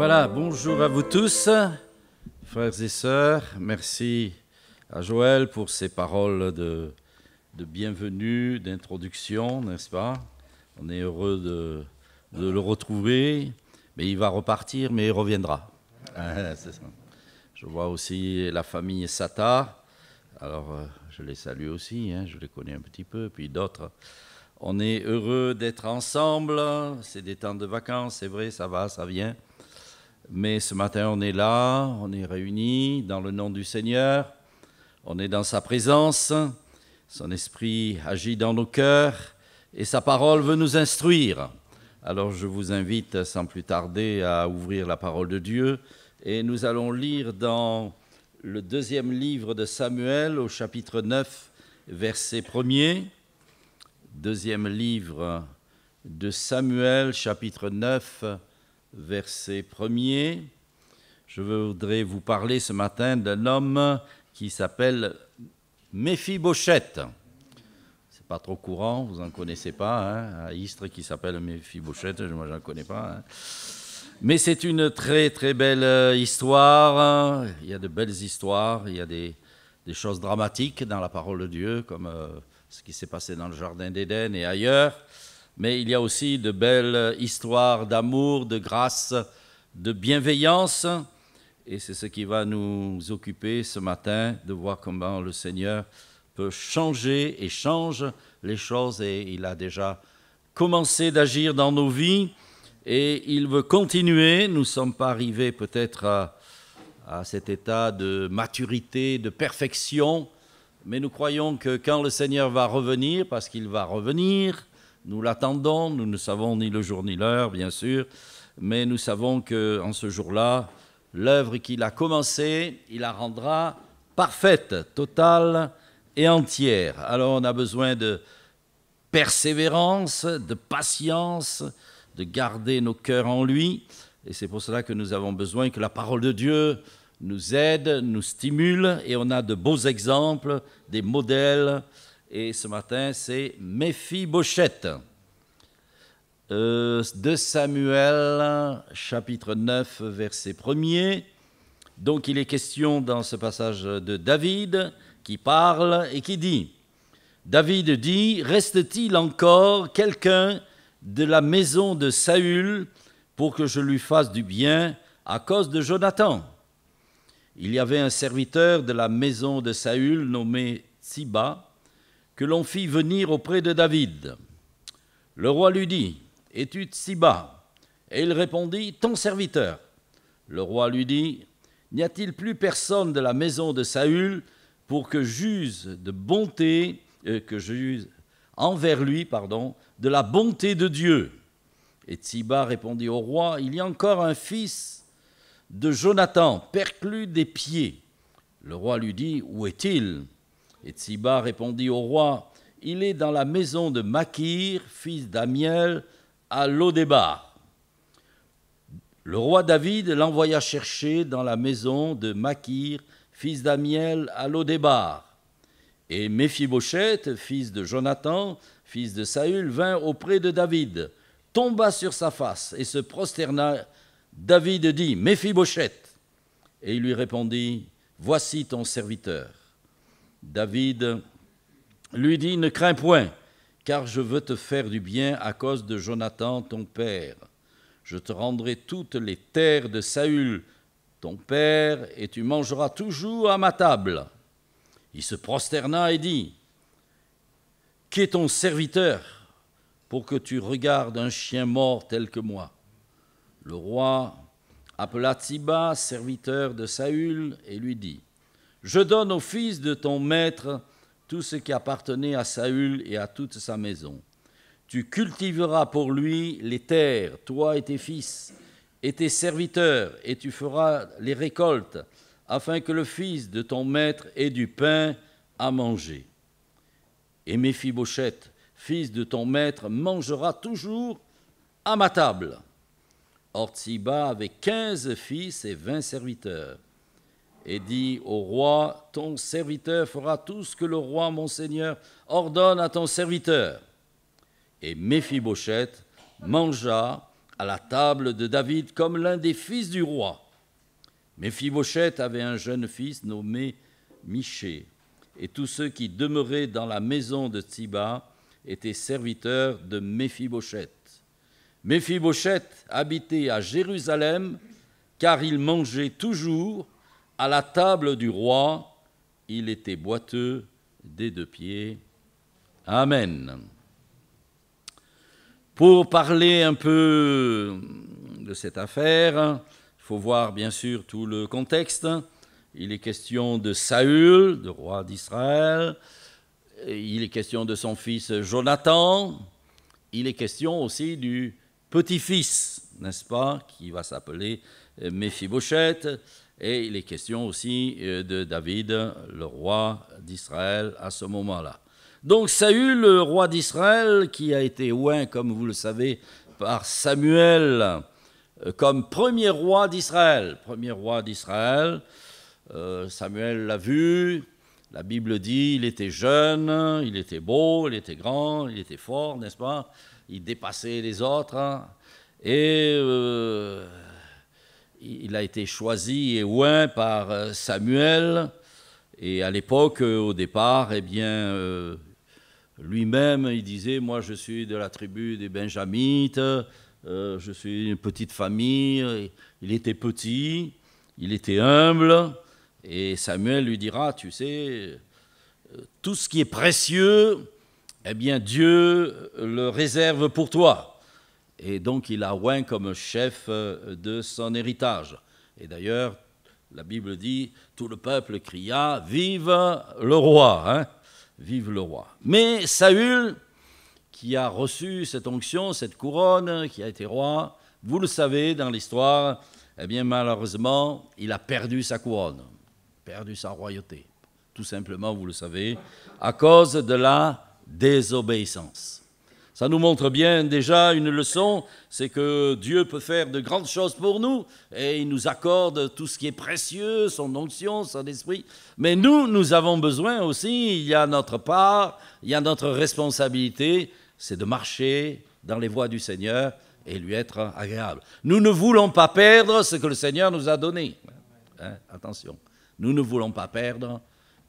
Voilà, bonjour à vous tous, frères et sœurs. Merci à Joël pour ses paroles de, de bienvenue, d'introduction, n'est-ce pas On est heureux de, le retrouver, mais il va repartir, mais il reviendra. Je vois aussi la famille Sata. Alors, euh, je les salue aussi, hein, je les connais un petit peu, puis d'autres. On est heureux d'être ensemble, c'est des temps de vacances, c'est vrai, ça va, ça vient. Mais ce matin, on est là, on est réunis dans le nom du Seigneur, on est dans sa présence, son esprit agit dans nos cœurs et sa parole veut nous instruire. Alors je vous invite sans plus tarder à ouvrir la parole de Dieu et nous allons lire dans le deuxième livre de Samuel au chapitre 9, verset 1er. Deuxième livre de Samuel, chapitre 9, verset 1er. Je voudrais vous parler ce matin d'un homme qui s'appelle Méphibochette. C'est pas trop courant, vous en connaissez pas, à hein. Istres qui s'appelle Méphibochette, moi j'en connais pas. Hein. Mais c'est une très très belle euh, histoire. Hein. Il y a de belles histoires, il y a des, choses dramatiques dans la parole de Dieu, comme euh, ce qui s'est passé dans le Jardin d'Éden et ailleurs mais il y a aussi de belles histoires d'amour, de grâce, de bienveillance. Et c'est ce qui va nous occuper ce matin, de voir comment le Seigneur peut changer et change les choses. Et il a déjà commencé d'agir dans nos vies et il veut continuer. Nous ne sommes pas arrivés peut-être à, à cet état de maturité, de perfection, mais nous croyons que quand le Seigneur va revenir, parce qu'il va revenir, nous l'attendons, nous ne savons ni le jour ni l'heure, bien sûr, mais nous savons que, en ce jour-là, l'œuvre qu'il a commencée, il la rendra parfaite, totale et entière. Alors on a besoin de persévérance, de patience, de garder nos cœurs en lui. Et c'est pour cela que nous avons besoin que la parole de Dieu nous aide, nous stimule, et on a de beaux exemples, des modèles et ce matin c'est Méphi-Bochette. Euh, de Samuel, chapitre 9, verset 1er. Donc il est question dans ce passage de David qui parle et qui dit, David dit, Reste-t-il encore quelqu'un de la maison de Saül pour que je lui fasse du bien à cause de Jonathan Il y avait un serviteur de la maison de Saül nommé Tsiba, que l'on fit venir auprès de David. Le roi lui dit, Es-tu Tziba ?» Et il répondit, Ton serviteur. Le roi lui dit, N'y a-t-il plus personne de la maison de Saül pour que j'use de bonté, euh, que j'use envers lui, pardon, de la bonté de Dieu Et Tsiba répondit au roi, Il y a encore un fils de Jonathan, perclus des pieds. Le roi lui dit, Où est-il et Tsiba répondit au roi, il est dans la maison de Makir, fils d'Amiel, à Lodébar. Le roi David l'envoya chercher dans la maison de Makir, fils d'Amiel, à Lodébar. Et Méphibosheth, fils de Jonathan, fils de Saül, vint auprès de David, tomba sur sa face et se prosterna. David dit, Méphibosheth. Et il lui répondit, Voici ton serviteur. David lui dit, ne crains point, car je veux te faire du bien à cause de Jonathan, ton père. Je te rendrai toutes les terres de Saül, ton père, et tu mangeras toujours à ma table. Il se prosterna et dit, Qui est ton serviteur pour que tu regardes un chien mort tel que moi Le roi appela Tsiba, serviteur de Saül, et lui dit, je donne au fils de ton maître tout ce qui appartenait à Saül et à toute sa maison. Tu cultiveras pour lui les terres, toi et tes fils, et tes serviteurs, et tu feras les récoltes, afin que le fils de ton maître ait du pain à manger. Et Méphibochette, fils de ton maître, mangera toujours à ma table. Ortsiba avait quinze fils et vingt serviteurs et dit au roi, ton serviteur fera tout ce que le roi mon seigneur ordonne à ton serviteur. Et Méphibochette mangea à la table de David comme l'un des fils du roi. Méphibochette avait un jeune fils nommé Miché, et tous ceux qui demeuraient dans la maison de Tziba étaient serviteurs de Méphibochette. Méphibochette habitait à Jérusalem, car il mangeait toujours à la table du roi, il était boiteux des deux pieds. Amen. Pour parler un peu de cette affaire, il faut voir bien sûr tout le contexte. Il est question de Saül, le roi d'Israël. Il est question de son fils Jonathan. Il est question aussi du petit-fils, n'est-ce pas, qui va s'appeler Méphibochette. Et il est question aussi euh, de David, le roi d'Israël, à ce moment-là. Donc Saül, le roi d'Israël, qui a été oint, comme vous le savez, par Samuel, euh, comme premier roi d'Israël. Premier roi d'Israël, euh, Samuel l'a vu, la Bible dit, il était jeune, il était beau, il était grand, il était fort, n'est-ce pas Il dépassait les autres. Hein. et il a été choisi et oint par euh, Samuel. Et à l'époque, euh, au départ, eh bien, euh, lui-même, il disait, moi je suis de la tribu des Benjamites, je suis une petite famille. Il était petit, il était humble. Et Samuel lui dira, tu sais, tout ce qui est précieux, eh bien Dieu le réserve pour toi. Et donc il a ouin comme chef euh, de son héritage. Et d'ailleurs, la Bible dit, tout le peuple cria, vive le roi, hein vive le roi. Mais Saül, qui a reçu cette onction, cette couronne, qui a été roi, vous le savez dans l'histoire, eh bien malheureusement, il a perdu sa couronne, perdu sa royauté. Tout simplement, vous le savez, à cause de la désobéissance. Ça nous montre bien déjà une leçon, c'est que Dieu peut faire de grandes choses pour nous et il nous accorde tout ce qui est précieux, son onction, son esprit. Mais nous, nous avons besoin aussi, il y a notre part, il y a notre responsabilité, c'est de marcher dans les voies du Seigneur et lui être agréable. Nous ne voulons pas perdre ce que le Seigneur nous a donné. Hein, attention, nous ne voulons pas perdre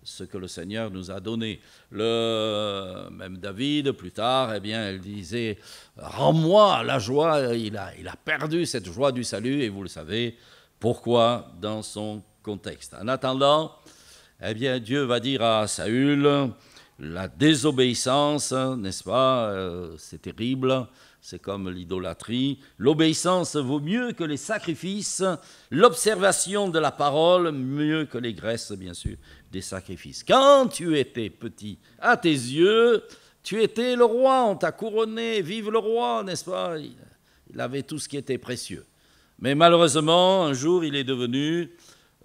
ce que le Seigneur nous a donné. Le, même David, plus tard, eh bien, il disait Rends-moi la joie. Il a, il a perdu cette joie du salut, et vous le savez pourquoi dans son contexte. En attendant, eh bien, Dieu va dire à Saül La désobéissance, n'est-ce pas, euh, c'est terrible c'est comme l'idolâtrie. L'obéissance vaut mieux que les sacrifices, l'observation de la parole mieux que les graisses, bien sûr, des sacrifices. Quand tu étais petit, à tes yeux, tu étais le roi, on t'a couronné, vive le roi, n'est-ce pas Il avait tout ce qui était précieux. Mais malheureusement, un jour, il est devenu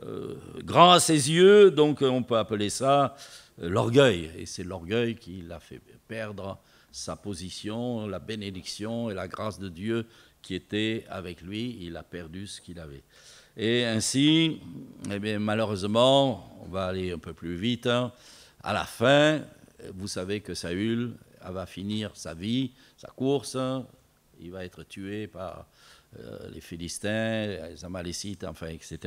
euh, grand à ses yeux, donc on peut appeler ça euh, l'orgueil. Et c'est l'orgueil qui l'a fait perdre sa position, la bénédiction et la grâce de Dieu qui était avec lui. Il a perdu ce qu'il avait. Et ainsi, eh bien, malheureusement, on va aller un peu plus vite, hein. à la fin, vous savez que Saül va finir sa vie, sa course, hein. il va être tué par euh, les Philistins, les Amalécites, enfin, etc.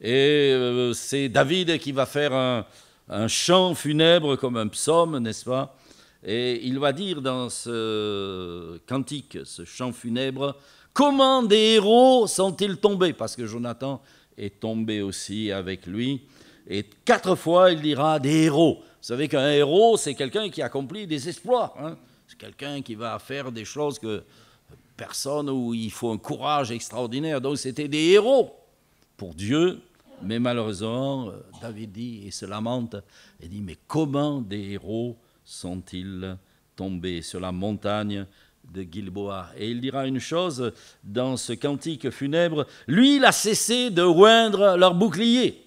Et euh, c'est David qui va faire un, un chant funèbre comme un psaume, n'est-ce pas et il va dire dans ce cantique, ce chant funèbre, comment des héros sont-ils tombés Parce que Jonathan est tombé aussi avec lui. Et quatre fois, il dira des héros. Vous savez qu'un héros, c'est quelqu'un qui accomplit des exploits. Hein. c'est quelqu'un qui va faire des choses que personne, où il faut un courage extraordinaire. Donc c'était des héros pour Dieu. Mais malheureusement, euh, David dit et se lamente et dit, mais comment des héros sont-ils tombés sur la montagne de Gilboa. Et il dira une chose dans ce cantique funèbre, lui, il a cessé de oindre leur bouclier.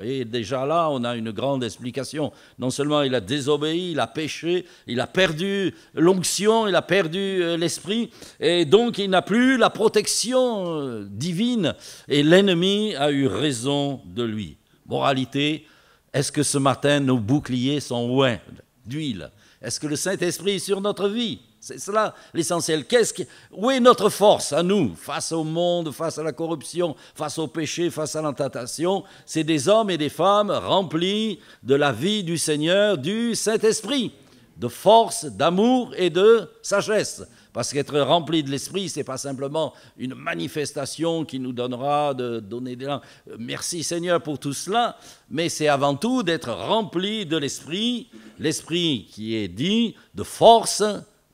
Et déjà là, on a une grande explication. Non seulement il a désobéi, il a péché, il a perdu l'onction, il a perdu euh, l'esprit, et donc il n'a plus la protection euh, divine, et l'ennemi a eu raison de lui. Moralité, est-ce que ce matin nos boucliers sont roints d'huile Est-ce que le Saint-Esprit est sur notre vie C'est cela l'essentiel. Qu'est-ce où est notre force à nous face au monde, face à la corruption, face au péché, face à la C'est des hommes et des femmes remplis de la vie du Seigneur, du Saint-Esprit, de force, d'amour et de sagesse. Parce qu'être rempli de l'esprit, ce n'est pas simplement une manifestation qui nous donnera de donner des euh, Merci Seigneur pour tout cela, mais c'est avant tout d'être rempli de l'esprit, l'esprit qui est dit de force,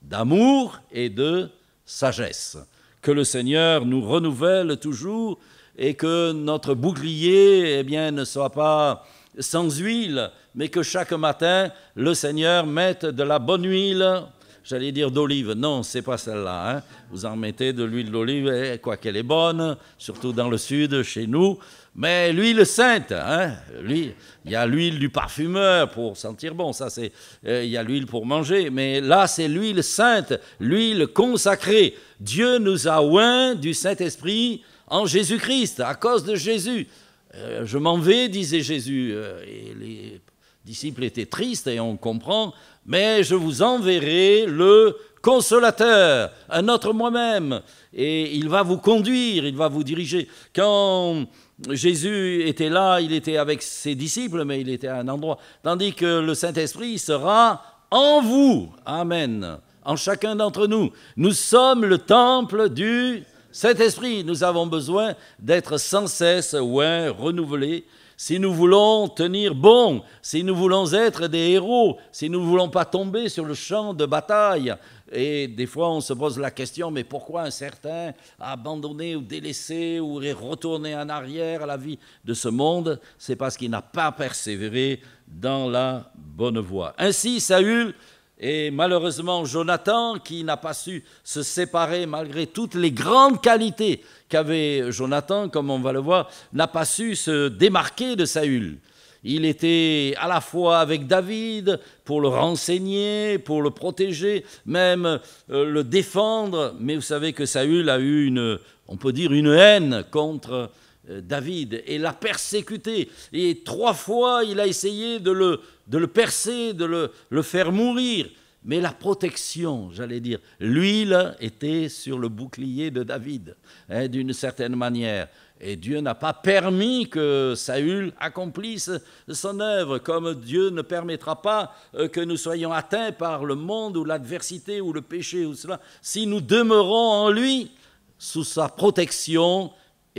d'amour et de sagesse. Que le Seigneur nous renouvelle toujours et que notre bouclier eh bien, ne soit pas sans huile, mais que chaque matin, le Seigneur mette de la bonne huile J'allais dire d'olive. Non, c'est pas celle-là. Hein. Vous en mettez de l'huile d'olive, quoi qu'elle est bonne, surtout dans le sud, chez nous. Mais l'huile sainte, hein, il y a l'huile du parfumeur pour sentir bon, ça c'est, euh, il y a l'huile pour manger, mais là c'est l'huile sainte, l'huile consacrée. Dieu nous a oint du Saint-Esprit en Jésus-Christ, à cause de Jésus. Euh, je m'en vais, disait Jésus, euh, et les disciples étaient tristes et on comprend, mais je vous enverrai le consolateur, un autre moi-même, et il va vous conduire, il va vous diriger. Quand Jésus était là, il était avec ses disciples, mais il était à un endroit, tandis que le Saint-Esprit sera en vous, Amen, en chacun d'entre nous. Nous sommes le temple du Saint-Esprit, nous avons besoin d'être sans cesse, ouais, renouvelés, si nous voulons tenir bon, si nous voulons être des héros, si nous ne voulons pas tomber sur le champ de bataille. Et des fois, on se pose la question, mais pourquoi un certain a abandonné ou délaissé ou est retourné en arrière à la vie de ce monde C'est parce qu'il n'a pas persévéré dans la bonne voie. Ainsi, Saül et malheureusement, Jonathan, qui n'a pas su se séparer malgré toutes les grandes qualités qu'avait Jonathan, comme on va le voir, n'a pas su se démarquer de Saül. Il était à la fois avec David pour le renseigner, pour le protéger, même euh, le défendre, mais vous savez que Saül a eu une, on peut dire, une haine contre euh, David et l'a persécuté. Et trois fois, il a essayé de le, le percer, de le, faire mourir. Mais la protection, j'allais dire, l'huile était sur le bouclier de David, hein, d'une certaine manière. Et Dieu n'a pas permis que Saül accomplisse son œuvre, comme Dieu ne permettra pas euh, que nous soyons atteints par le monde ou l'adversité ou le péché ou cela. Si nous demeurons en lui, sous sa protection,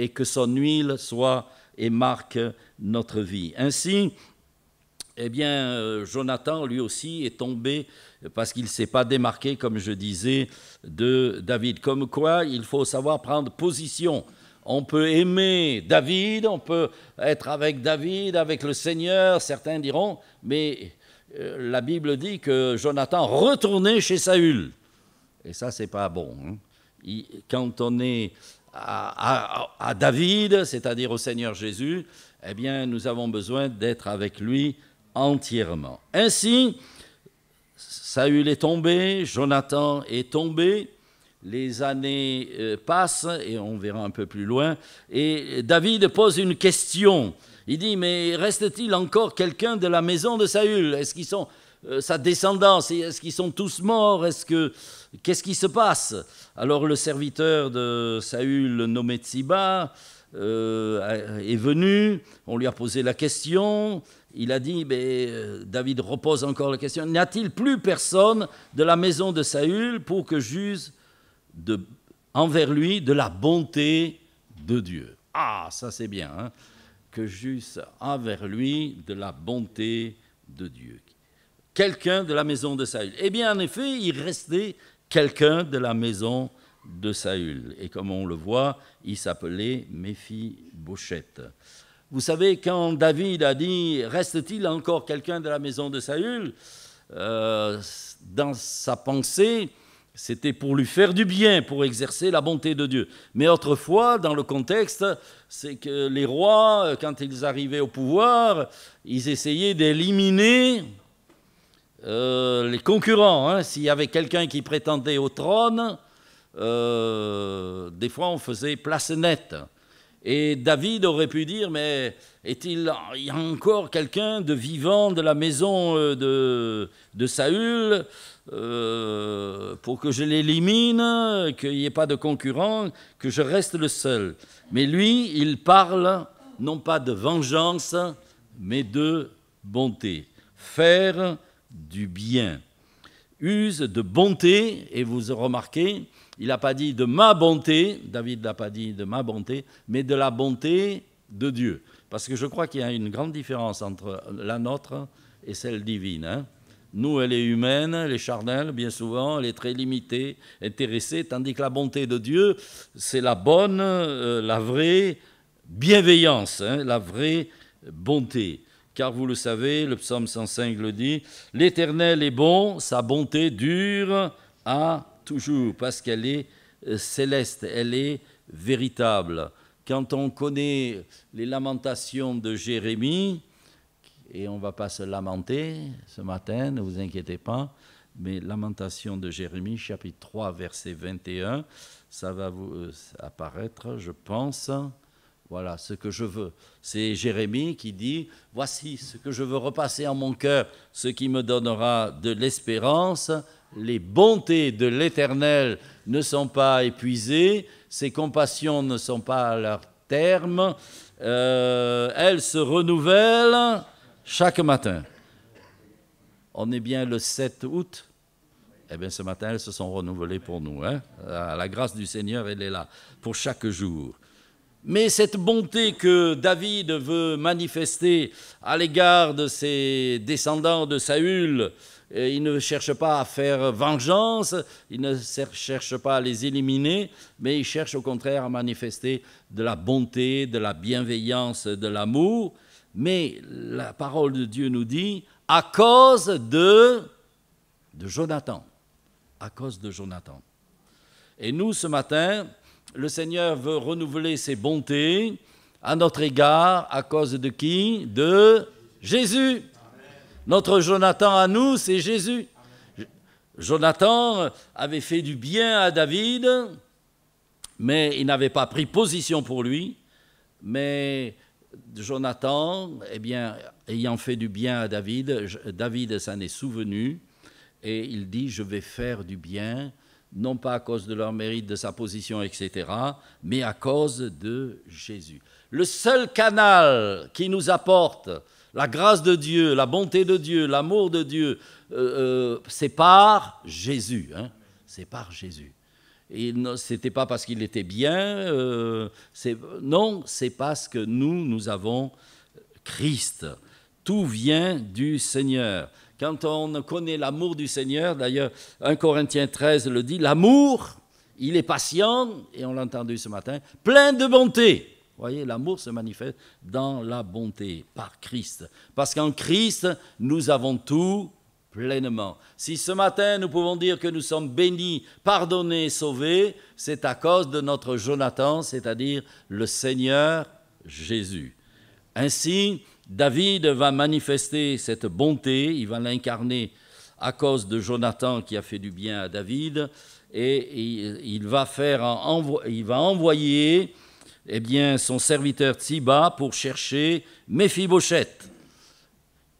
et que son huile soit et marque notre vie. Ainsi, eh bien, euh, Jonathan, lui aussi, est tombé parce qu'il ne s'est pas démarqué, comme je disais, de David. Comme quoi, il faut savoir prendre position. On peut aimer David, on peut être avec David, avec le Seigneur, certains diront, mais euh, la Bible dit que Jonathan retournait chez Saül. Et ça, c'est pas bon. Hein. Quand on est à, David, c'est-à-dire au Seigneur Jésus, eh bien, nous avons besoin d'être avec lui entièrement. Ainsi, Saül est tombé, Jonathan est tombé, les années euh, passent, et on verra un peu plus loin, et David pose une question. Il dit, mais reste-t-il encore quelqu'un de la maison de Saül Est-ce qu'ils sont euh, sa descendance Est-ce qu'ils sont tous morts Est-ce que qu'est-ce qui se passe Alors le serviteur de Saül nommé Tsiba euh, est venu. On lui a posé la question. Il a dit, mais euh, David repose encore la question. N'y a-t-il plus personne de la maison de Saül pour que j'use de, envers lui de la bonté de Dieu Ah, ça c'est bien. Hein, que j'use envers lui de la bonté de Dieu quelqu'un de la maison de Saül. Eh bien, en effet, il restait quelqu'un de la maison de Saül. Et comme on le voit, il s'appelait Méphi-Bochette. Vous savez, quand David a dit Reste-t-il encore quelqu'un de la maison de Saül euh, Dans sa pensée, c'était pour lui faire du bien, pour exercer la bonté de Dieu. Mais autrefois, dans le contexte, c'est que les rois, euh, quand ils arrivaient au pouvoir, ils essayaient d'éliminer euh, les concurrents, hein, s'il y avait quelqu'un qui prétendait au trône, euh, des fois on faisait place nette. Et David aurait pu dire, mais est-il, il y a encore quelqu'un de vivant de la maison euh, de, Saül pour que je l'élimine, qu'il n'y ait pas de concurrent, que je reste le seul. Mais lui, il parle non pas de vengeance, mais de bonté. Faire du bien. Use de bonté, et vous remarquez, il n'a pas dit de ma bonté, David n'a pas dit de ma bonté, mais de la bonté de Dieu. Parce que je crois qu'il y a une grande différence entre la nôtre et celle divine. Hein. Nous, elle est humaine, elle est charnelle, bien souvent, elle est très limitée, intéressée, tandis que la bonté de Dieu, c'est la bonne, euh, la vraie bienveillance, hein, la vraie bonté car vous le savez, le psaume 105 le dit, l'Éternel est bon, sa bonté dure à toujours, parce qu'elle est euh, céleste, elle est véritable. Quand on connaît les lamentations de Jérémie, et on ne va pas se lamenter ce matin, ne vous inquiétez pas, mais Lamentation de Jérémie, chapitre 3, verset 21, ça va vous euh, apparaître, je pense. Voilà ce que je veux. C'est Jérémie qui dit, voici ce que je veux repasser en mon cœur, ce qui me donnera de l'espérance. Les bontés de l'Éternel ne sont pas épuisées, ses compassions ne sont pas à leur terme, euh, elles se renouvellent chaque matin. On est bien le 7 août. Eh bien, ce matin, elles se sont renouvelées pour nous. Hein. Ah, la grâce du Seigneur, elle est là, pour chaque jour. Mais cette bonté que David veut manifester à l'égard de ses descendants de Saül, euh, il ne cherche pas à faire vengeance, il ne cherche pas à les éliminer, mais il cherche au contraire à manifester de la bonté, de la bienveillance, de l'amour. Mais la parole de Dieu nous dit, à cause de, de Jonathan, à cause de Jonathan. Et nous, ce matin, le Seigneur veut renouveler ses bontés à notre égard à cause de qui De Jésus. Notre Jonathan à nous, c'est Jésus. Jonathan avait fait du bien à David, mais il n'avait pas pris position pour lui. Mais Jonathan, eh bien, ayant fait du bien à David, David s'en est souvenu et il dit, je vais faire du bien non pas à cause de leur mérite, de sa position, etc., mais à cause de Jésus. Le seul canal qui nous apporte la grâce de Dieu, la bonté de Dieu, l'amour de Dieu, euh, euh, c'est par Jésus. Hein. c'est par Jésus. Et c'était pas parce qu'il était bien, euh, non, c'est parce que nous, nous avons Christ. Tout vient du Seigneur. Quand on connaît l'amour du Seigneur, d'ailleurs 1 Corinthiens 13 le dit, l'amour, il est patient, et on l'a entendu ce matin, plein de bonté. Vous voyez, l'amour se manifeste dans la bonté, par Christ. Parce qu'en Christ, nous avons tout pleinement. Si ce matin nous pouvons dire que nous sommes bénis, pardonnés, sauvés, c'est à cause de notre Jonathan, c'est-à-dire le Seigneur Jésus. Ainsi, David va manifester cette bonté, il va l'incarner à cause de Jonathan qui a fait du bien à David, et il va, faire il va envoyer eh bien, son serviteur Tsiba pour chercher Méphibosheth.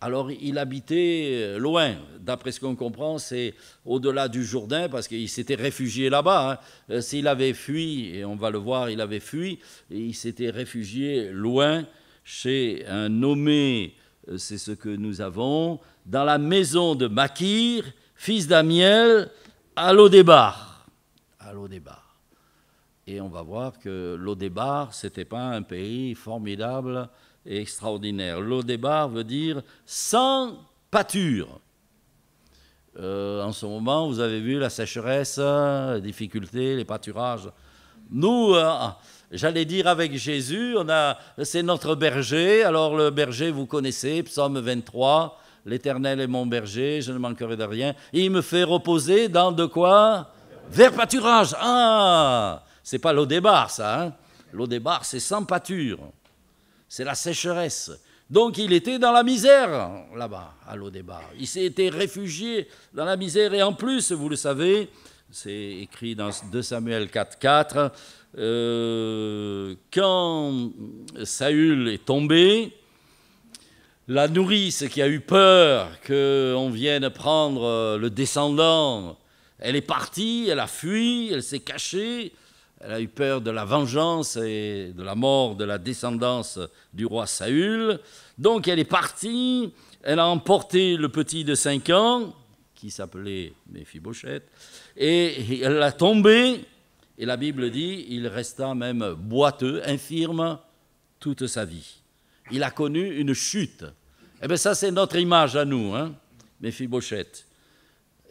Alors il habitait euh, loin, d'après ce qu'on comprend, c'est au-delà du Jourdain, parce qu'il s'était réfugié là-bas. Hein. Euh, s'il avait fui, et on va le voir, il avait fui, et il s'était réfugié loin chez un nommé, euh, c'est ce que nous avons, dans la maison de Makir, fils d'Amiel, à l'Odébar. À l'Odébar. Et on va voir que l'Odébar, ce n'était pas un pays formidable et extraordinaire. L'Odébar veut dire sans pâture. Euh, en ce moment, vous avez vu la sécheresse, les difficultés, les pâturages. Nous, euh, J'allais dire avec Jésus, on a, c'est notre berger. Alors le berger, vous connaissez, psaume 23, l'Éternel est mon berger, je ne manquerai de rien. il me fait reposer dans de quoi Vers pâturage. Ah C'est pas l'eau des bars, ça. Hein l'eau des bars, c'est sans pâture. C'est la sécheresse. Donc il était dans la misère là-bas, à l'eau des bars. Il été réfugié dans la misère et en plus, vous le savez, c'est écrit dans 2 Samuel 4.4, euh, quand Saül est tombé, la nourrice qui a eu peur qu'on vienne prendre euh, le descendant, elle est partie, elle a fui, elle s'est cachée, elle a eu peur de la vengeance et de la mort de la descendance du roi Saül. Donc elle est partie, elle a emporté le petit de 5 ans, qui s'appelait Méphibochette, et elle a tombé, et la Bible dit, il resta même boiteux, infirme, toute sa vie. Il a connu une chute. Eh bien, ça, c'est notre image à nous, hein, Méphibochette.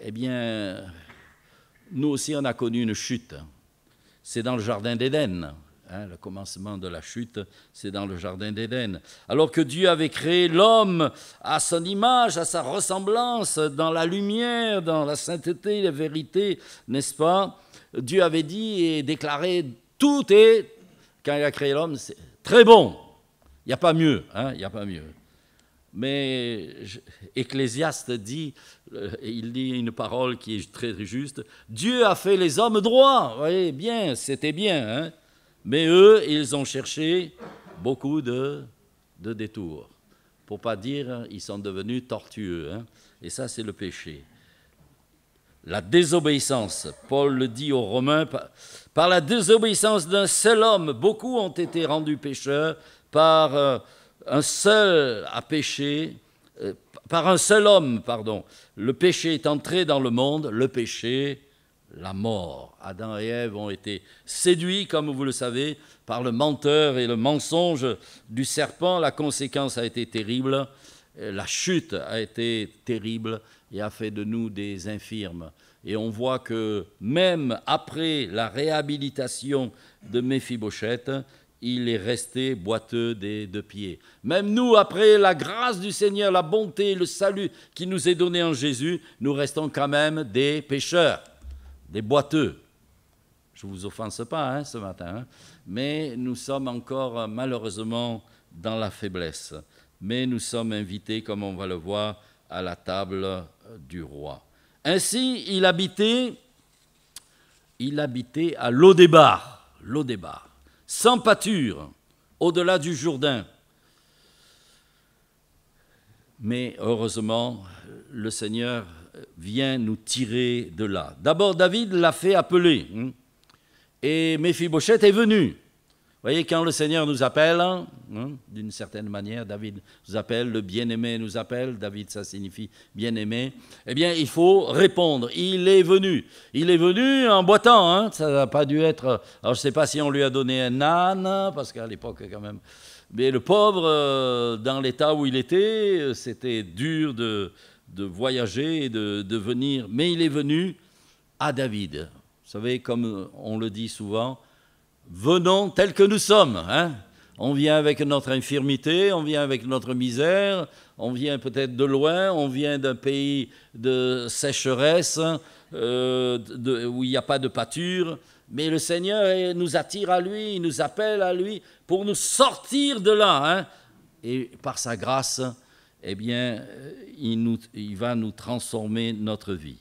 Eh bien, nous aussi, on a connu une chute. C'est dans le Jardin d'Éden. Hein, le commencement de la chute, c'est dans le Jardin d'Éden. Alors que Dieu avait créé l'homme à son image, à sa ressemblance, dans la lumière, dans la sainteté, la vérité, n'est-ce pas Dieu avait dit et déclaré, tout est, quand il a créé l'homme, c'est très bon. Il n'y a pas mieux, hein, il n'y a pas mieux. Mais Ecclésiaste dit, euh, il dit une parole qui est très juste, Dieu a fait les hommes droits, vous voyez, bien, c'était bien. Hein mais eux, ils ont cherché beaucoup de, détours. Pour pas dire, hein, ils sont devenus tortueux. Hein. Et ça, c'est le péché. La désobéissance, Paul le dit aux Romains, par la désobéissance d'un seul homme, beaucoup ont été rendus pécheurs, par euh, un seul euh, par un seul homme, pardon. Le péché est entré dans le monde, le péché la mort. Adam et Ève ont été séduits, comme vous le savez, par le menteur et le mensonge du serpent. La conséquence a été terrible, euh, la chute a été terrible et a fait de nous des infirmes. Et on voit que même après la réhabilitation de Méphibochette, il est resté boiteux des deux pieds. Même nous, après la grâce du Seigneur, la bonté, le salut qui nous est donné en Jésus, nous restons quand même des pécheurs des boiteux. Je ne vous offense pas hein, ce matin, hein. mais nous sommes encore euh, malheureusement dans la faiblesse. Mais nous sommes invités, comme on va le voir, à la table euh, du roi. Ainsi, il habitait, il habitait à l'eau l'Odébar, sans pâture, au-delà du Jourdain. Mais heureusement, le Seigneur vient nous tirer de là. D'abord, David l'a fait appeler, hein. et Méphibosheth est venu. Vous voyez, quand le Seigneur nous appelle, hein, hein, d'une certaine manière, David nous appelle, le bien-aimé nous appelle, David ça signifie bien-aimé, eh bien il faut répondre, il est venu. Il est venu en boitant, ça n'a pas dû être, alors je ne sais pas si on lui a donné un âne, parce qu'à l'époque quand même, mais le pauvre, euh, dans l'état où il était, euh, c'était dur de, de voyager et de, venir, mais il est venu à David. Vous savez, comme on le dit souvent, venons tels que nous sommes. Hein on vient avec notre infirmité, on vient avec notre misère, on vient peut-être de loin, on vient d'un pays de sécheresse, euh, où il n'y a pas de pâture, mais le Seigneur eh, nous attire à lui, il nous appelle à lui pour nous sortir de là. Hein. et par sa grâce, eh bien, euh, il, va nous transformer notre vie.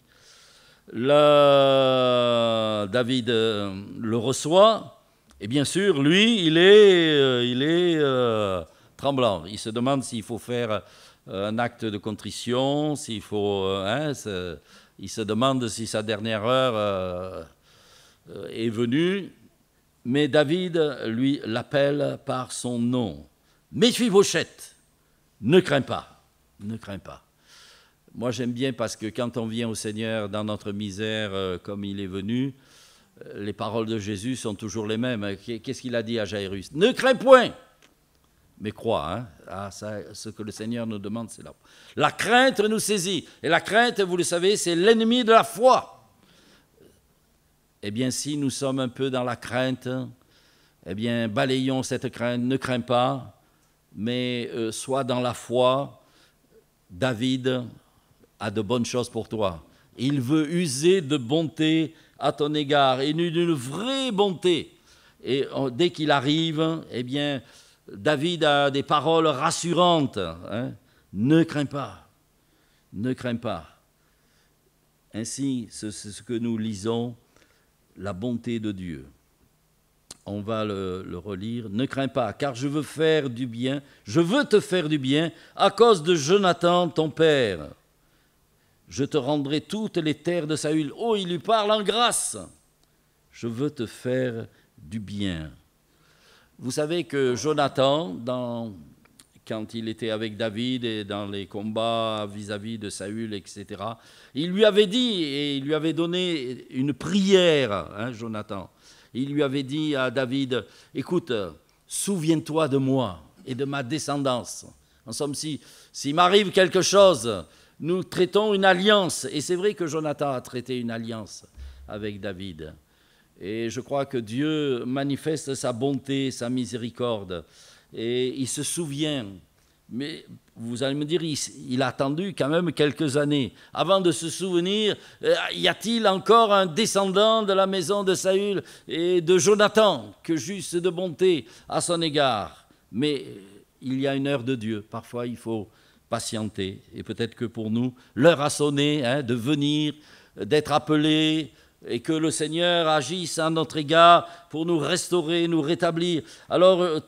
Là, David euh, le reçoit, et bien sûr, lui, il est, euh, tremblant. Il se demande s'il faut faire un acte de contrition, s'il faut. Hein, il se demande si sa dernière heure est venue. Mais David, lui, l'appelle par son nom. Vauchette ne crains pas, ne crains pas. Moi j'aime bien parce que quand on vient au Seigneur dans notre misère euh, comme il est venu, euh, les paroles de Jésus sont toujours les mêmes. Hein. Qu'est-ce qu'il a dit à Jairus Ne crains point, mais crois. Hein ah, ce que le Seigneur nous demande, c'est là. La crainte nous saisit. Et la crainte, vous le savez, c'est l'ennemi de la foi. Eh bien, si nous sommes un peu dans la crainte, eh bien, balayons cette crainte, ne crains pas, mais soit euh, sois dans la foi. David a de bonnes choses pour toi. Il veut user de bonté à ton égard, et une, vraie bonté. Et euh, dès qu'il arrive, eh bien, David a des paroles rassurantes. Hein. Ne crains pas, ne crains pas. Ainsi, c'est ce que nous lisons, la bonté de Dieu on va le, relire. Ne crains pas, car je veux faire du bien, je veux te faire du bien à cause de Jonathan, ton père. Je te rendrai toutes les terres de Saül. Oh, il lui parle en grâce. Je veux te faire du bien. Vous savez que Jonathan, quand il était avec David et dans les combats vis-à-vis de Saül, etc., il lui avait dit et il lui avait donné une prière, hein, Jonathan il lui avait dit à David, écoute, souviens-toi de moi et de ma descendance. En somme, s'il m'arrive quelque chose, nous traitons une alliance. Et c'est vrai que Jonathan a traité une alliance avec David. Et je crois que Dieu manifeste sa bonté, sa miséricorde. Et il se souvient mais vous allez me dire, il, a attendu quand même quelques années avant de se souvenir, euh, y a-t-il encore un descendant de la maison de Saül et de Jonathan que j'eusse de bonté à son égard Mais euh, il y a une heure de Dieu. Parfois, il faut patienter. Et peut-être que pour nous, l'heure a sonné hein, de venir, d'être appelé, et que le Seigneur agisse à notre égard pour nous restaurer, nous rétablir. Alors euh,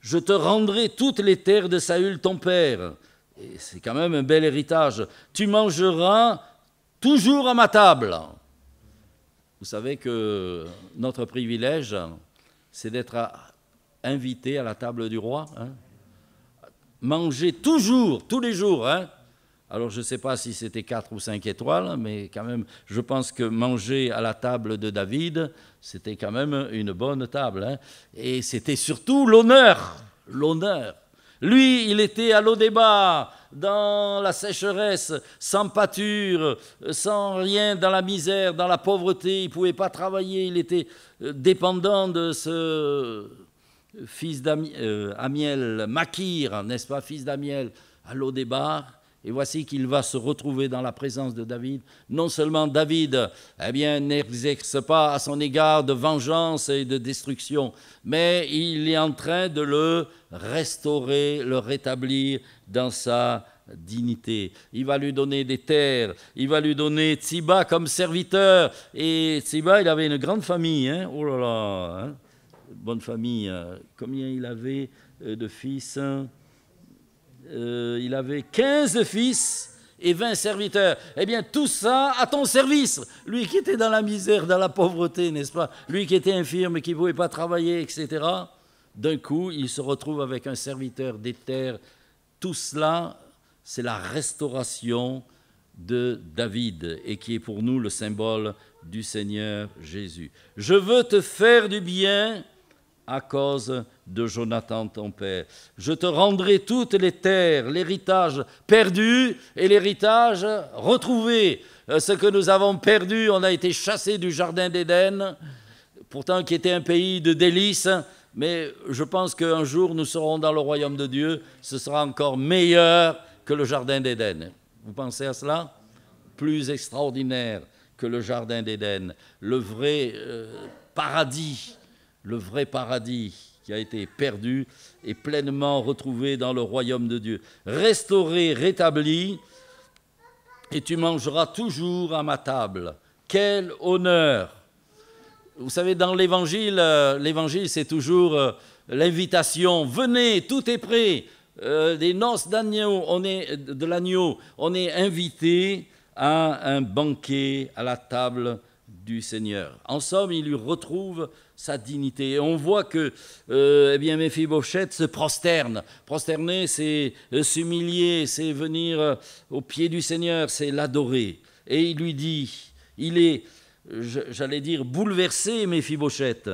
je te rendrai toutes les terres de Saül, ton père. C'est quand même un bel héritage. Tu mangeras toujours à ma table. Vous savez que notre privilège, c'est d'être invité à la table du roi. Hein. Manger toujours, tous les jours. Hein. Alors je ne sais pas si c'était 4 ou 5 étoiles, mais quand même, je pense que manger à la table de David, c'était quand même une bonne table. Hein. Et c'était surtout l'honneur, l'honneur. Lui, il était à l'eau débat, dans la sécheresse, sans pâture, sans rien, dans la misère, dans la pauvreté. Il ne pouvait pas travailler, il était euh, dépendant de ce euh, fils d'Amiel, euh, Makir, n'est-ce pas, fils d'Amiel, à l'eau débat et voici qu'il va se retrouver dans la présence de David. Non seulement David eh bien, n'exerce pas à son égard de vengeance et de destruction, mais il est en train de le restaurer, le rétablir dans sa dignité. Il va lui donner des terres, il va lui donner Tsiba comme serviteur. Et Tsiba, il avait une grande famille. Hein. oh là là, hein. bonne famille. Euh. Combien il avait euh, de fils hein. Euh, il avait 15 fils et 20 serviteurs. Eh bien, tout ça à ton service. Lui qui était dans la misère, dans la pauvreté, n'est-ce pas Lui qui était infirme, qui ne pouvait pas travailler, etc. D'un coup, il se retrouve avec un serviteur des terres. Tout cela, c'est la restauration de David et qui est pour nous le symbole du Seigneur Jésus. Je veux te faire du bien à cause de de Jonathan ton père. Je te rendrai toutes les terres, l'héritage perdu et l'héritage retrouvé. Euh, ce que nous avons perdu, on a été chassé du Jardin d'Éden, pourtant qui était un pays de délices, mais je pense qu'un jour nous serons dans le royaume de Dieu, ce sera encore meilleur que le Jardin d'Éden. Vous pensez à cela Plus extraordinaire que le Jardin d'Éden, le vrai euh, paradis, le vrai paradis qui a été perdu et pleinement retrouvé dans le royaume de Dieu. Restauré, rétabli, et tu mangeras toujours à ma table. Quel honneur Vous savez, dans l'Évangile, euh, l'Évangile, c'est toujours euh, l'invitation, venez, tout est prêt. Euh, des noces d'agneau, on est de l'agneau, on est invité à un banquet à la table du Seigneur. En somme, il lui retrouve sa dignité. Et on voit que euh, eh bien, Mephibosheth se prosterne. Prosterner, c'est euh, s'humilier, c'est venir aux euh, au pied du Seigneur, c'est l'adorer. Et il lui dit, il est, j'allais dire, bouleversé, Mephibosheth,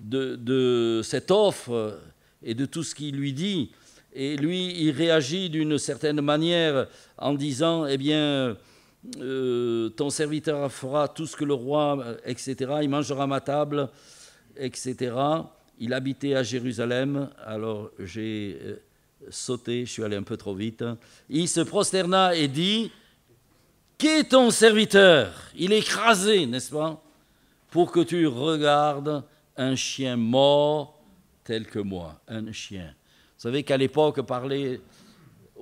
de cette offre euh, et de tout ce qu'il lui dit. Et lui, il réagit d'une certaine manière en disant, eh bien, euh, ton serviteur fera tout ce que le roi, euh, etc. Il mangera ma table, etc. Il habitait à Jérusalem, alors j'ai euh, sauté, je suis allé un peu trop vite. Il se prosterna et dit, Qu'est ton serviteur Il est écrasé, n'est-ce pas Pour que tu regardes un chien mort tel que moi, un chien. Vous savez qu'à l'époque, parler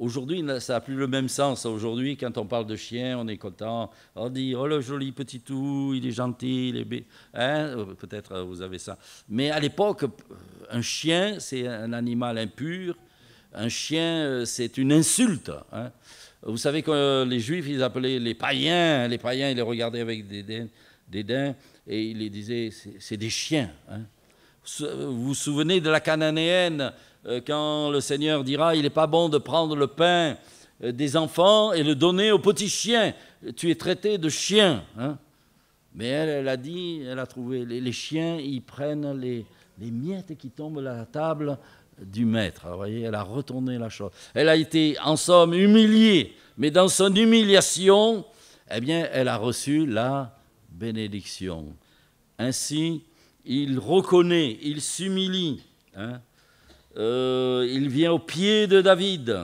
Aujourd'hui, ça n'a plus le même sens. Aujourd'hui, quand on parle de chien, on est content. On dit Oh le joli petit tout, il est gentil, il est hein, euh, Peut-être euh, vous avez ça. Mais à l'époque, euh, un chien, c'est un animal impur. Un chien, c'est une insulte. Hein. vous savez que les juifs, ils appelaient les païens. Les païens, ils les regardaient avec des dents. et ils les disaient C'est des chiens. Hein. vous vous souvenez de la cananéenne euh, quand le Seigneur dira, il n'est pas bon de prendre le pain euh, des enfants et le donner aux petits chiens. Tu es traité de chien. Hein. Mais elle, a dit, elle a trouvé, les, chiens, ils prennent les, miettes qui tombent à la table du maître. vous voyez, elle a retourné la chose. Elle a été, en somme, humiliée. Mais dans son humiliation, eh bien, elle a reçu la bénédiction. Ainsi, il reconnaît, il s'humilie. Hein. Euh, il vient au pied de David.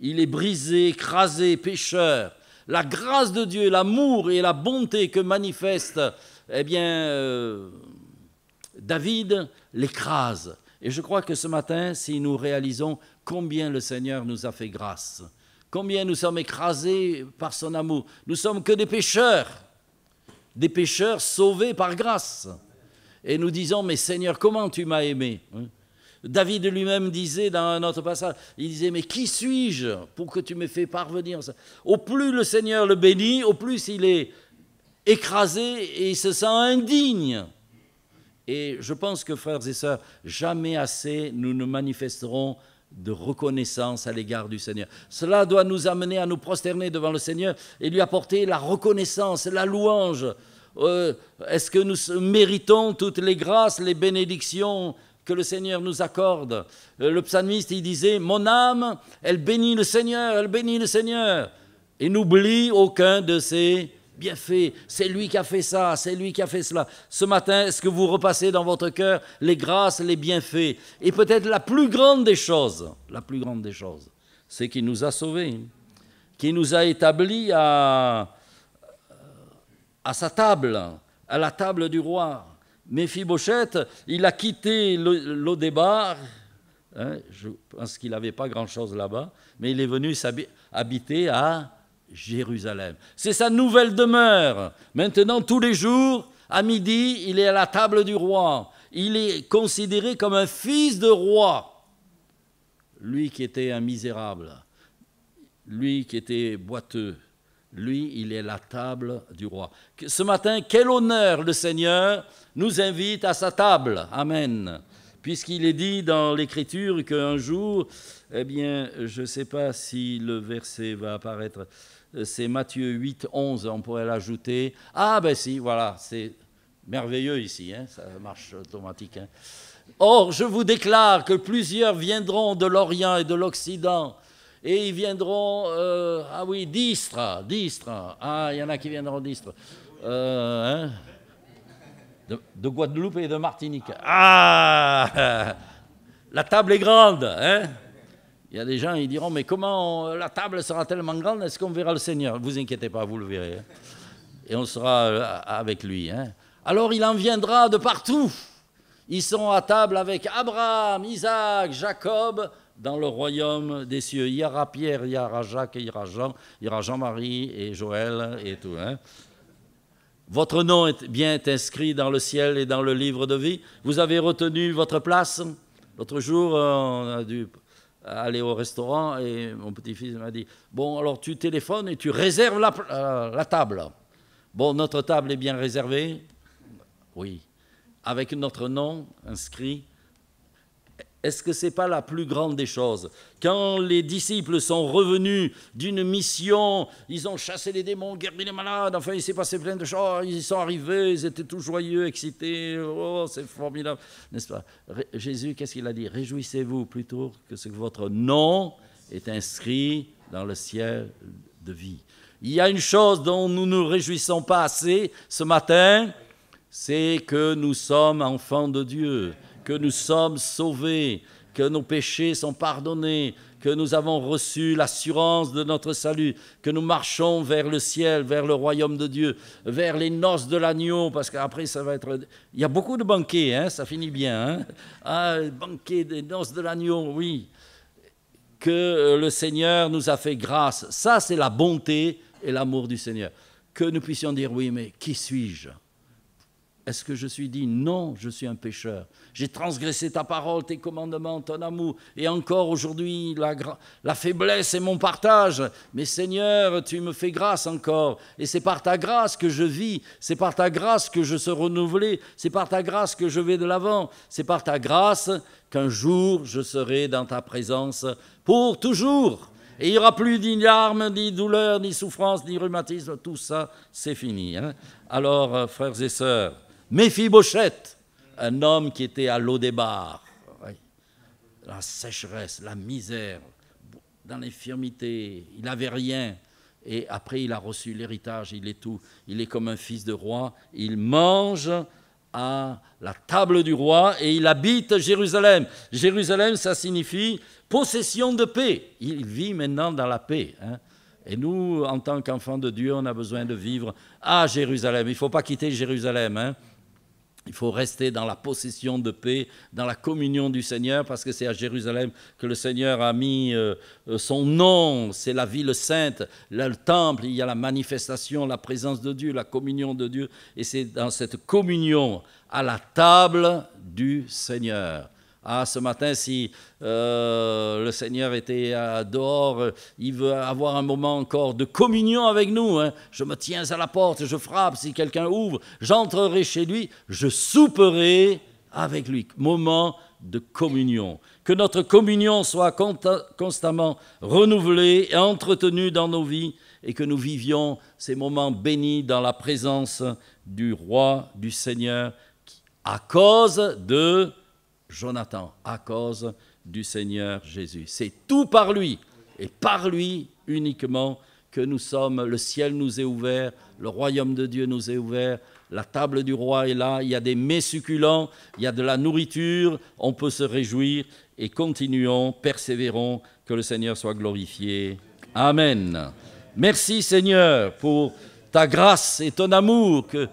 Il est brisé, écrasé, pécheur. La grâce de Dieu, l'amour et la bonté que manifeste, eh bien, euh, David l'écrase. Et je crois que ce matin, si nous réalisons combien le Seigneur nous a fait grâce, combien nous sommes écrasés par son amour, nous sommes que des pécheurs, des pécheurs sauvés par grâce. Et nous disons, mais Seigneur, comment tu m'as aimé hein David lui-même disait dans un autre passage, il disait, mais qui suis-je pour que tu me fais parvenir Au plus le Seigneur le bénit, au plus il est écrasé et il se sent indigne. Et je pense que, frères et sœurs, jamais assez nous ne manifesterons de reconnaissance à l'égard du Seigneur. Cela doit nous amener à nous prosterner devant le Seigneur et lui apporter la reconnaissance, la louange. Euh, est-ce que nous méritons toutes les grâces, les bénédictions que le Seigneur nous accorde. Euh, le psalmiste, il disait, mon âme, elle bénit le Seigneur, elle bénit le Seigneur. Et n'oublie aucun de ses bienfaits. C'est lui qui a fait ça, c'est lui qui a fait cela. Ce matin, est-ce que vous repassez dans votre cœur les grâces, les bienfaits Et peut-être la plus grande des choses, la plus grande des choses, c'est qu'il nous a sauvés, qu'il nous a établis à, à sa table, à la table du roi Méphibochette, il a quitté l'Odébar, hein, je pense qu'il n'avait pas grand-chose là-bas, mais il est venu habiter à Jérusalem. C'est sa nouvelle demeure. Maintenant, tous les jours, à midi, il est à la table du roi. Il est considéré comme un fils de roi. Lui qui était un misérable, lui qui était boiteux, lui, il est la table du roi. Ce matin, quel honneur le Seigneur nous invite à sa table. Amen. Puisqu'il est dit dans l'Écriture qu'un jour, eh bien, je ne sais pas si le verset va apparaître, euh, c'est Matthieu 8, 11, on pourrait l'ajouter. Ah ben si, voilà, c'est merveilleux ici, hein, ça marche automatique. Hein. Or, je vous déclare que plusieurs viendront de l'Orient et de l'Occident et ils viendront, euh, ah oui, d'Istre, d'Istre, Ah, il y en a qui viendront d'Istre, euh, hein? de, Guadeloupe et de Martinique. Ah La table est grande, hein Il y a des gens, ils diront, mais comment la table sera tellement grande, est-ce qu'on verra le Seigneur Vous inquiétez pas, vous le verrez. Hein? Et on sera euh, avec lui. Hein? Alors il en viendra de partout. Ils sont à table avec Abraham, Isaac, Jacob, dans le royaume des cieux. Il y aura Pierre, il y aura Jacques, il y aura Jean, il y aura Jean-Marie et Joël et tout. Hein. Votre nom est bien inscrit dans le ciel et dans le livre de vie. Vous avez retenu votre place. L'autre jour, on a dû aller au restaurant et mon petit-fils m'a dit, bon, alors tu téléphones et tu réserves la euh, table. Bon, notre table est bien réservée. Oui. Avec notre nom inscrit est-ce que ce n'est pas la plus grande des choses Quand les disciples sont revenus d'une mission, ils ont chassé les démons, guéri les malades, enfin il s'est passé plein de choses, ils sont arrivés, ils étaient tout joyeux, excités, oh c'est formidable, n'est-ce pas Jésus, qu'est-ce qu'il a dit Réjouissez-vous plutôt que ce que votre nom est inscrit dans le ciel de vie. Il y a une chose dont nous ne nous réjouissons pas assez ce matin, c'est que nous sommes enfants de Dieu que nous sommes sauvés, que nos péchés sont pardonnés, que nous avons reçu l'assurance de notre salut, que nous marchons vers le ciel, vers le royaume de Dieu, vers les noces de l'agneau, parce qu'après ça va être... Il y a beaucoup de banquets, hein, ça finit bien. Hein ah, banquet des noces de l'agneau, oui. Que euh, le Seigneur nous a fait grâce. Ça, c'est la bonté et l'amour du Seigneur. Que nous puissions dire, oui, mais qui suis-je est-ce que je suis dit non, je suis un pécheur J'ai transgressé ta parole, tes commandements, ton amour, et encore aujourd'hui la, la, faiblesse est mon partage. Mais Seigneur, tu me fais grâce encore, et c'est par ta grâce que je vis, c'est par ta grâce que je suis renouvelé, c'est par ta grâce que je vais de l'avant, c'est par ta grâce qu'un jour je serai dans ta présence pour toujours. Et il n'y aura plus ni larmes, ni douleurs, ni souffrances, ni rhumatismes, tout ça, c'est fini. Hein. Alors, euh, frères et sœurs, Méphibochette, un homme qui était à l'eau des barres, la sécheresse, la misère, dans l'infirmité, il n'avait rien. Et après, il a reçu l'héritage, il est tout. Il est comme un fils de roi. Il mange à la table du roi et il habite Jérusalem. Jérusalem, ça signifie possession de paix. Il vit maintenant dans la paix. Hein. Et nous, en tant qu'enfants de Dieu, on a besoin de vivre à Jérusalem. Il ne faut pas quitter Jérusalem. Hein. Il faut rester dans la possession de paix, dans la communion du Seigneur, parce que c'est à Jérusalem que le Seigneur a mis euh, euh, son nom. C'est la ville sainte, le temple, il y a la manifestation, la présence de Dieu, la communion de Dieu. Et c'est dans cette communion à la table du Seigneur ah, ce matin, si euh, le Seigneur était dehors, euh, il veut avoir un moment encore de communion avec nous. Hein. Je me tiens à la porte, je frappe, si quelqu'un ouvre, j'entrerai chez lui, je souperai avec lui. Moment de communion. Que notre communion soit constamment renouvelée et entretenue dans nos vies et que nous vivions ces moments bénis dans la présence du roi, du Seigneur, à cause de Jonathan à cause du Seigneur Jésus. C'est tout par lui et par lui uniquement que nous sommes. Le ciel nous est ouvert, le royaume de Dieu nous est ouvert, la table du roi est là, il y a des mets succulents, il y a de la nourriture, on peut se réjouir et continuons, persévérons, que le Seigneur soit glorifié. Amen. Merci Seigneur pour ta grâce et ton amour que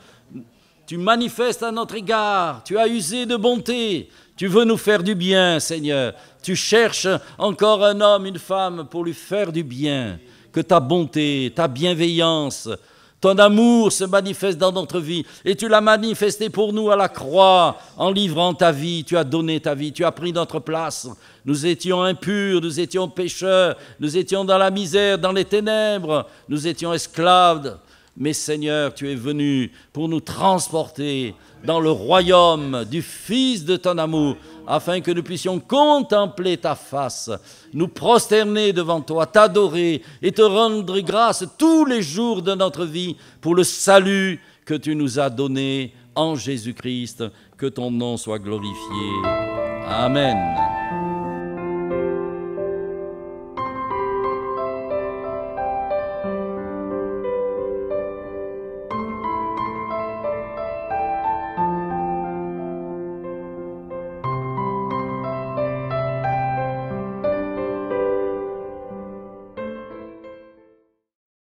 tu manifestes à notre égard, tu as usé de bonté, tu veux nous faire du bien, Seigneur. Tu cherches encore un homme, une femme pour lui faire du bien. Que ta bonté, ta bienveillance, ton amour se manifeste dans notre vie. Et tu l'as manifesté pour nous à la croix, en livrant ta vie. Tu as donné ta vie, tu as pris notre place. Nous étions impurs, nous étions pécheurs, nous étions dans la misère, dans les ténèbres, nous étions esclaves mais Seigneur, tu es venu pour nous transporter dans le royaume du Fils de ton amour, afin que nous puissions contempler ta face, nous prosterner devant toi, t'adorer et te rendre grâce tous les jours de notre vie pour le salut que tu nous as donné en Jésus-Christ. Que ton nom soit glorifié. Amen.